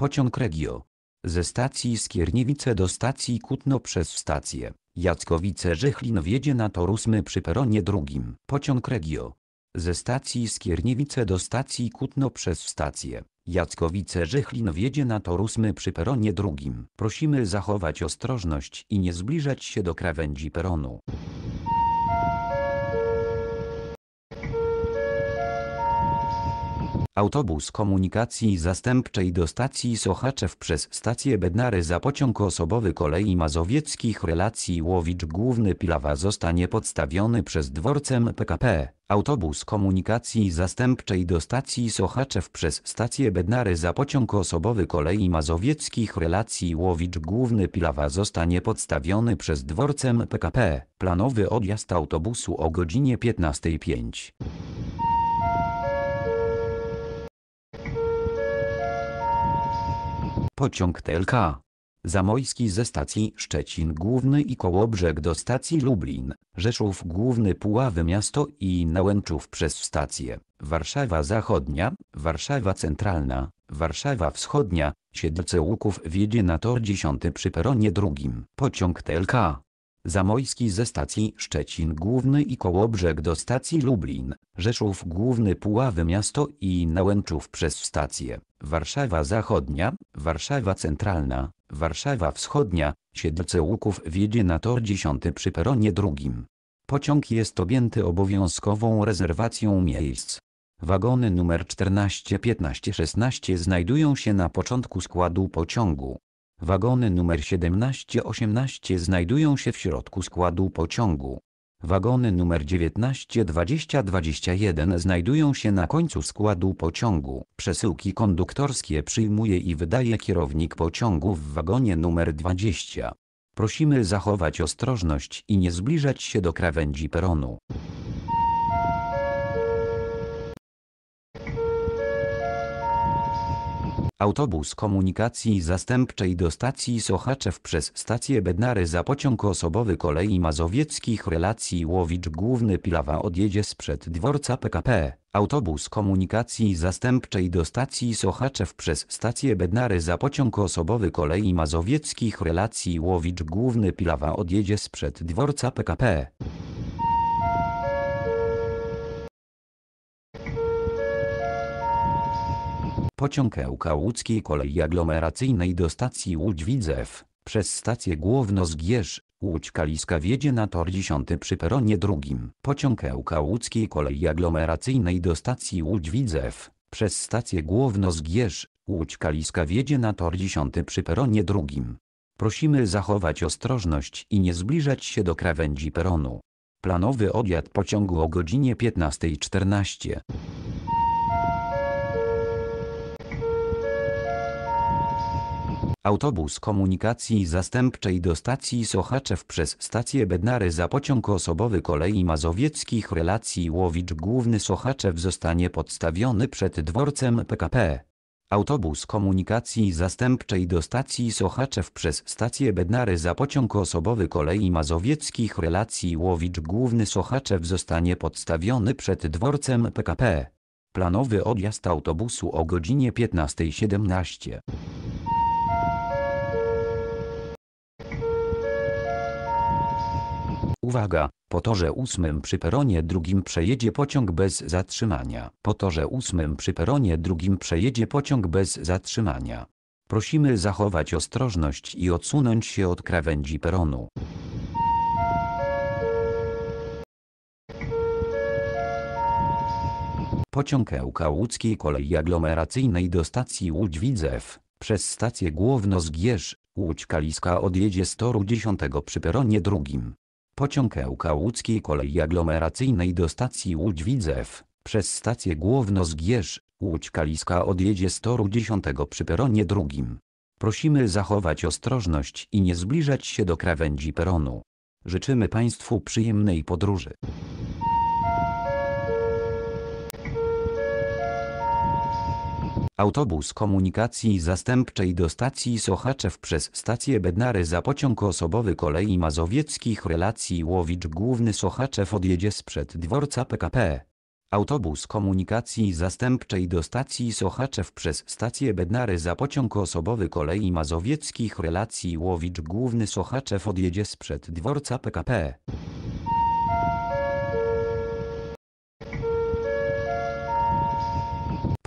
Pociąg Regio. Ze stacji Skierniewice do stacji Kutno przez stację Jackowice-Żychlin wjedzie na tor 8 przy peronie drugim. Pociąg Regio. Ze stacji Skierniewice do stacji Kutno przez stację Jackowice-Żychlin wjedzie na tor 8 przy peronie drugim. Prosimy zachować ostrożność i nie zbliżać się do krawędzi peronu. Autobus komunikacji zastępczej do stacji Sochaczew przez stację Bednary za pociąg osobowy kolei mazowieckich relacji Łowicz-Główny Pilawa zostanie podstawiony przez dworcem PKP. Autobus komunikacji zastępczej do stacji Sochaczew przez stację Bednary za pociąg osobowy kolei mazowieckich relacji Łowicz-Główny Pilawa zostanie podstawiony przez dworcem PKP. Planowy odjazd autobusu o godzinie 15.05. Pociąg TLK. Zamojski ze stacji Szczecin Główny i Kołobrzeg do stacji Lublin, Rzeszów Główny Puławy Miasto i Nałęczów przez stację, Warszawa Zachodnia, Warszawa Centralna, Warszawa Wschodnia, Siedlce Łuków wjedzie na tor 10 przy peronie drugim. Pociąg TLK. Zamojski ze stacji Szczecin Główny i Kołobrzeg do stacji Lublin, Rzeszów Główny Puławy Miasto i Nałęczów przez stację, Warszawa Zachodnia, Warszawa Centralna, Warszawa Wschodnia, Siedlce Łuków wjedzie na tor 10 przy peronie drugim. Pociąg jest objęty obowiązkową rezerwacją miejsc. Wagony numer 14, 15, 16 znajdują się na początku składu pociągu. Wagony numer 17-18 znajdują się w środku składu pociągu. Wagony numer 19-20-21 znajdują się na końcu składu pociągu. Przesyłki konduktorskie przyjmuje i wydaje kierownik pociągu w wagonie numer 20. Prosimy zachować ostrożność i nie zbliżać się do krawędzi peronu. autobus komunikacji zastępczej do stacji Sochaczew przez stację Bednary za pociąg osobowy kolei mazowieckich relacji Łowicz Główny Pilawa odjedzie sprzed dworca PKP. Autobus komunikacji zastępczej do stacji Sochaczew przez stację Bednary za pociąg osobowy kolei mazowieckich relacji Łowicz Główny Pilawa odjedzie sprzed dworca PKP. Pociąg Ełka Łódzkiej Kolei Aglomeracyjnej do stacji Łódź-Widzew, przez stację główno Zgierz, Łódź-Kaliska wiedzie na tor 10 przy peronie drugim. Pociąg Ełka Łódzkiej Kolei Aglomeracyjnej do stacji Łódź-Widzew, przez stację główno Zgierz, Łódź-Kaliska wiedzie na tor 10 przy peronie drugim. Prosimy zachować ostrożność i nie zbliżać się do krawędzi peronu. Planowy odjazd pociągu o godzinie 15.14. autobus komunikacji zastępczej do stacji Sochaczew przez stację Bednary za pociąg osobowy kolei mazowieckich relacji Łowicz Główny Sochaczew zostanie podstawiony przed dworcem PKP. Autobus komunikacji zastępczej do stacji Sochaczew przez stację Bednary za pociąg osobowy kolei mazowieckich relacji Łowicz Główny Sochaczew zostanie podstawiony przed dworcem PKP. Planowy odjazd autobusu o godzinie 15.17. Uwaga, po torze ósmym przy peronie drugim przejedzie pociąg bez zatrzymania. Po torze ósmym przy peronie drugim przejedzie pociąg bez zatrzymania. Prosimy zachować ostrożność i odsunąć się od krawędzi peronu. Pociąg Ełka Łódzkiej Kolei Aglomeracyjnej do stacji Łódź Widzew, przez stację Główno Zgierz, Łódź Kaliska odjedzie z toru 10 przy peronie drugim. Pociąg Ełka Łódzkiej Kolei Aglomeracyjnej do stacji Łódź-Widzew, przez stację Główno Zgierz, Łódź-Kaliska odjedzie z toru 10 przy peronie drugim. Prosimy zachować ostrożność i nie zbliżać się do krawędzi peronu. Życzymy Państwu przyjemnej podróży. Autobus komunikacji zastępczej do stacji Sochaczew przez stację Bednary za pociąg osobowy kolei mazowieckich relacji Łowicz Główny Sochaczew odjedzie sprzed dworca PKP. Autobus komunikacji zastępczej do stacji Sochaczew przez stację Bednary za pociąg osobowy kolei mazowieckich relacji Łowicz Główny Sochaczew odjedzie sprzed dworca PKP.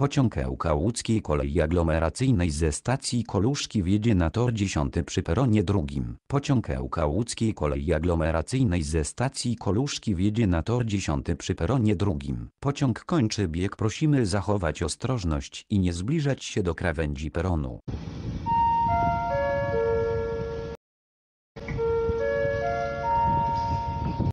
Pociąg Ełka Łódzkiej Kolei Aglomeracyjnej ze stacji Koluszki wjedzie na tor 10 przy peronie drugim. Pociąg Ełka Łódzkiej Kolei Aglomeracyjnej ze stacji Koluszki wjedzie na tor 10 przy peronie drugim. Pociąg kończy bieg. Prosimy zachować ostrożność i nie zbliżać się do krawędzi peronu.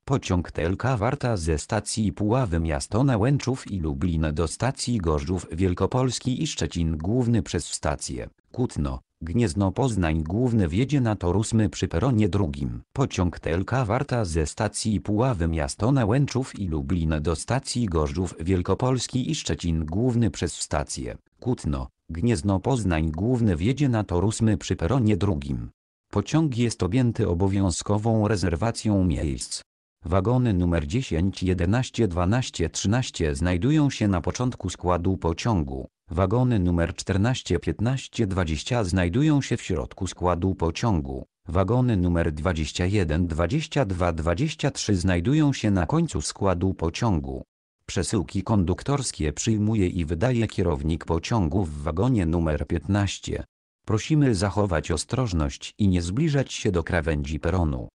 Pociąg Telka Warta ze stacji Puławy miasto Łęczów i Lublin do stacji Gorzów Wielkopolski i Szczecin główny przez stację Kutno, Gniezno Poznań główny wjedzie na tor 8 przy peronie drugim. Pociąg Telka Warta ze stacji Puławy miasto Łęczów i Lublin do stacji Gorzów Wielkopolski i Szczecin główny przez stację Kutno, Gniezno Poznań główny wjedzie na tor 8 przy peronie drugim. Pociąg jest objęty obowiązkową rezerwacją miejsc. Wagony numer 10, 11, 12, 13 znajdują się na początku składu pociągu. Wagony numer 14, 15, 20 znajdują się w środku składu pociągu. Wagony numer 21, 22, 23 znajdują się na końcu składu pociągu. Przesyłki konduktorskie przyjmuje i wydaje kierownik pociągu w wagonie numer 15. Prosimy zachować ostrożność i nie zbliżać się do krawędzi peronu.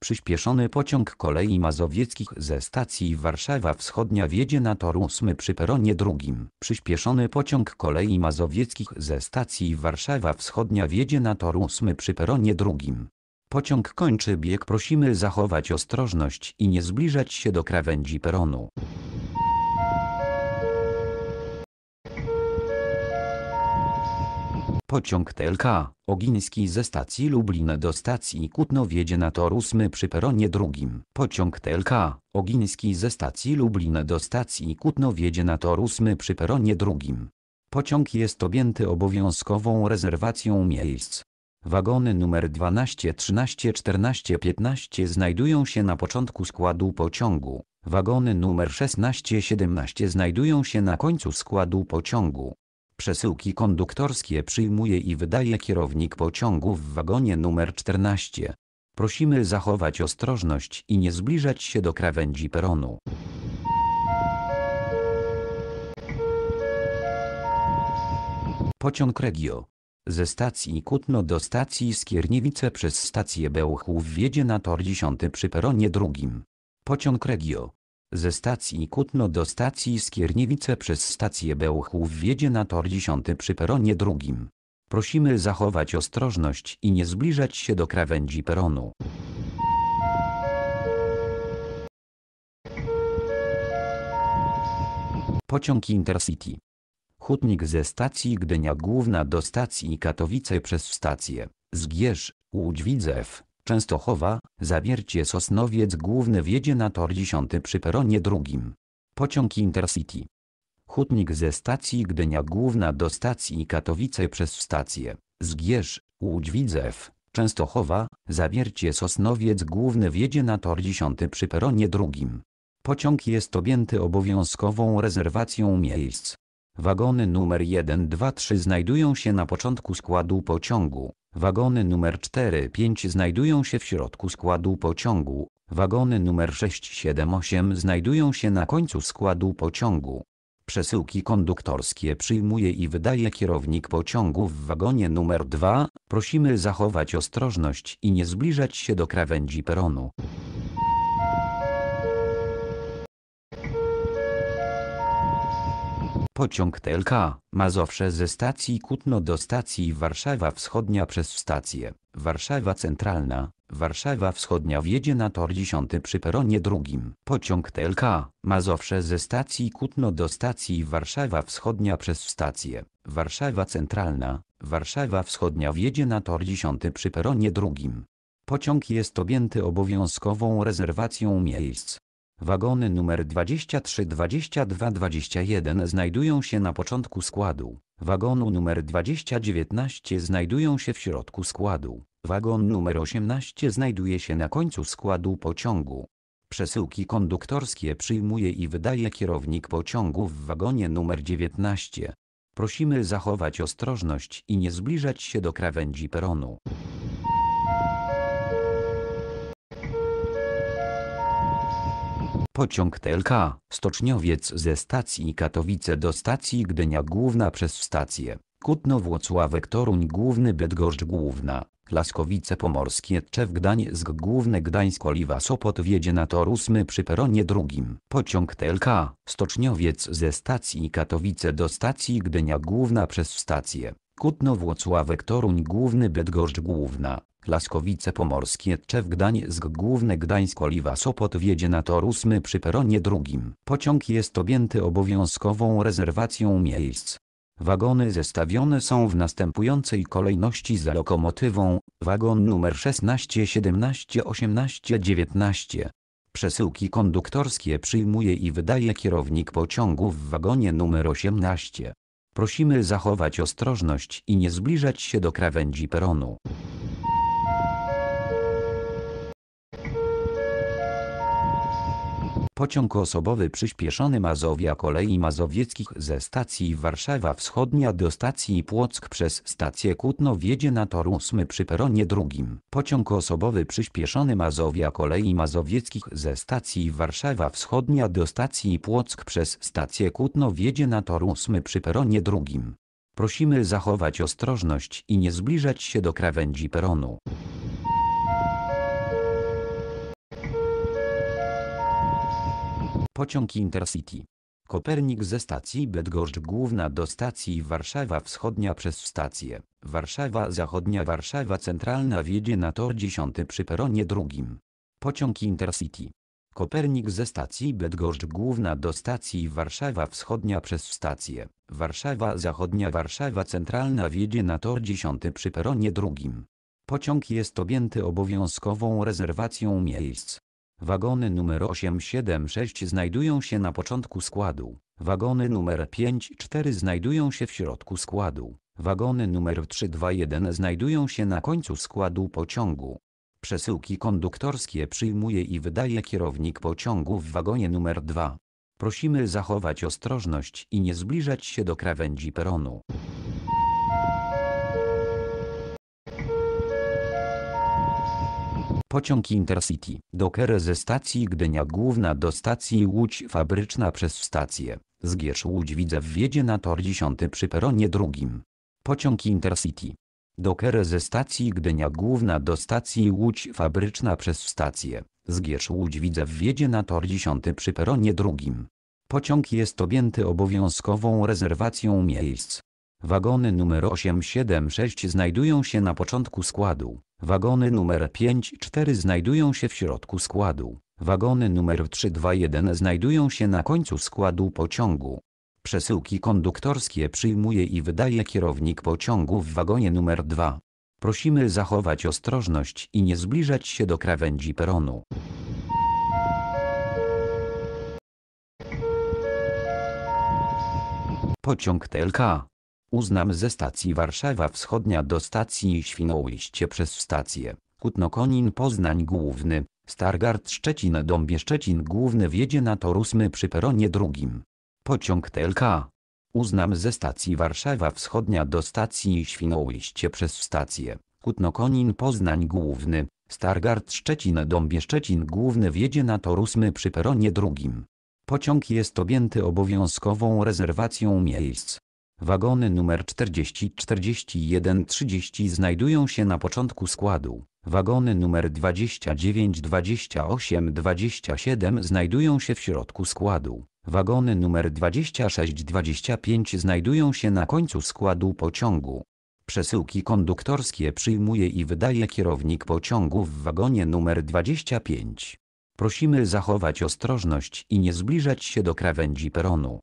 Przyspieszony pociąg kolei mazowieckich ze stacji Warszawa Wschodnia wjedzie na tor 8 przy peronie drugim. Przyspieszony pociąg kolei mazowieckich ze stacji Warszawa Wschodnia wjedzie na tor 8 przy peronie drugim. Pociąg kończy bieg. Prosimy zachować ostrożność i nie zbliżać się do krawędzi peronu. Pociąg TLK Ogiński ze stacji Lublin do stacji Kutno wjedzie na tor 8 przy peronie drugim. Pociąg TLK Ogiński ze stacji Lublin do stacji Kutno wjedzie na tor 8 przy peronie drugim. Pociąg jest objęty obowiązkową rezerwacją miejsc. Wagony numer 12, 13, 14, 15 znajdują się na początku składu pociągu. Wagony numer 16, 17 znajdują się na końcu składu pociągu. Przesyłki konduktorskie przyjmuje i wydaje kierownik pociągu w wagonie numer 14. Prosimy zachować ostrożność i nie zbliżać się do krawędzi peronu. Pociąg Regio. Ze stacji Kutno do stacji Skierniewice przez stację Bełchów wjedzie na tor 10 przy peronie drugim. Pociąg Regio. Ze stacji Kutno do stacji Skierniewice przez stację Bełchów wjedzie na tor 10 przy peronie drugim. Prosimy zachować ostrożność i nie zbliżać się do krawędzi peronu. Pociąg Intercity. Hutnik ze stacji Gdynia Główna do stacji Katowice przez stację Zgierz, Łódź Widzew, Częstochowa, zawiercie Sosnowiec główny wjedzie na tor 10 przy peronie drugim. Pociąg Intercity. Hutnik ze stacji Gdynia Główna do stacji Katowice przez stację Zgierz, Łódź Widzew, Częstochowa, zawiercie Sosnowiec główny wjedzie na tor 10 przy peronie drugim. Pociąg jest objęty obowiązkową rezerwacją miejsc. Wagony numer 1, 2, 3 znajdują się na początku składu pociągu. Wagony numer 4, 5 znajdują się w środku składu pociągu. Wagony numer 6, 7, 8 znajdują się na końcu składu pociągu. Przesyłki konduktorskie przyjmuje i wydaje kierownik pociągu w wagonie numer 2. Prosimy zachować ostrożność i nie zbliżać się do krawędzi peronu. Pociąg TLK, Mazowsze ze stacji Kutno do stacji Warszawa Wschodnia przez stację Warszawa Centralna, Warszawa Wschodnia wjedzie na tor 10 przy peronie drugim. Pociąg TLK, Mazowsze ze stacji Kutno do stacji Warszawa Wschodnia przez stację Warszawa Centralna, Warszawa Wschodnia wjedzie na tor 10 przy peronie drugim. Pociąg jest objęty obowiązkową rezerwacją miejsc. Wagony numer 23, 22, 21 znajdują się na początku składu. Wagonu numer 2019 znajdują się w środku składu. Wagon numer 18 znajduje się na końcu składu pociągu. Przesyłki konduktorskie przyjmuje i wydaje kierownik pociągu w wagonie numer 19. Prosimy zachować ostrożność i nie zbliżać się do krawędzi peronu. Pociąg TLK, Stoczniowiec ze stacji Katowice do stacji Gdynia Główna przez stację, Kutno Włocławek Toruń Główny Bydgoszcz Główna, Laskowice Pomorskie Czew Gdańsk Główne Gdańsk Oliwa Sopot wiedzie na tor 8 przy peronie drugim. Pociąg TLK, Stoczniowiec ze stacji Katowice do stacji Gdynia Główna przez stację, Kutno Włocławek Toruń Główny Bydgoszcz Główna, Laskowice Pomorskie Czew Gdańsk Główny, Gdańsk Oliwa Sopot wiedzie na tor ósmy przy peronie drugim. Pociąg jest objęty obowiązkową rezerwacją miejsc. Wagony zestawione są w następującej kolejności za lokomotywą, wagon numer 16, 17, 18, 19. Przesyłki konduktorskie przyjmuje i wydaje kierownik pociągu w wagonie numer 18. Prosimy zachować ostrożność i nie zbliżać się do krawędzi peronu. Pociąg osobowy przyspieszony Mazowia Kolei Mazowieckich ze stacji Warszawa Wschodnia do stacji Płock przez stację Kutno wjedzie na tor 8 przy peronie drugim. Pociąg osobowy przyspieszony Mazowia Kolei Mazowieckich ze stacji Warszawa Wschodnia do stacji Płock przez stację Kutno wjedzie na tor 8 przy peronie drugim. Prosimy zachować ostrożność i nie zbliżać się do krawędzi peronu. pociąg Intercity. Kopernik ze stacji Bydgoszcz Główna do stacji Warszawa Wschodnia przez stację Warszawa Zachodnia Warszawa Centralna wjedzie na tor 10 przy peronie drugim. Pociąg Intercity. Kopernik ze stacji Bydgoszcz Główna do stacji Warszawa Wschodnia przez stację Warszawa Zachodnia Warszawa Centralna wjedzie na tor 10 przy peronie drugim. Pociąg jest objęty obowiązkową rezerwacją miejsc. Wagony numer 876 znajdują się na początku składu. Wagony numer 54 znajdują się w środku składu. Wagony numer 321 znajdują się na końcu składu pociągu. Przesyłki konduktorskie przyjmuje i wydaje kierownik pociągu w wagonie numer 2. Prosimy zachować ostrożność i nie zbliżać się do krawędzi peronu. Pociąg Intercity do Kery ze stacji Gdynia Główna do stacji Łódź Fabryczna przez stację z Łódź Widzew wjedzie na tor 10 przy peronie drugim. Pociąg Intercity do Kery ze stacji Gdynia Główna do stacji Łódź Fabryczna przez stację z Łódź Widzew wjedzie na tor 10 przy peronie drugim. Pociąg jest objęty obowiązkową rezerwacją miejsc. Wagony numer 876 znajdują się na początku składu, wagony numer 54 znajdują się w środku składu, wagony numer 321 znajdują się na końcu składu pociągu. Przesyłki konduktorskie przyjmuje i wydaje kierownik pociągu w wagonie numer 2. Prosimy zachować ostrożność i nie zbliżać się do krawędzi peronu. Pociąg TLK Uznam ze stacji Warszawa Wschodnia do stacji Świnoujście przez stację Kutno Konin Poznań Główny, Stargard Szczecin Dąbie Szczecin Główny wjedzie na tor 8 przy peronie drugim. Pociąg TLK. Uznam ze stacji Warszawa Wschodnia do stacji Świnoujście przez stację Kutno Konin Poznań Główny, Stargard Szczecin Dąbie Szczecin Główny wjedzie na tor 8 przy peronie drugim. Pociąg jest objęty obowiązkową rezerwacją miejsc. Wagony numer 40, 41, 30 znajdują się na początku składu. Wagony numer 29, 28, 27 znajdują się w środku składu. Wagony numer 26, 25 znajdują się na końcu składu pociągu. Przesyłki konduktorskie przyjmuje i wydaje kierownik pociągu w wagonie numer 25. Prosimy zachować ostrożność i nie zbliżać się do krawędzi peronu.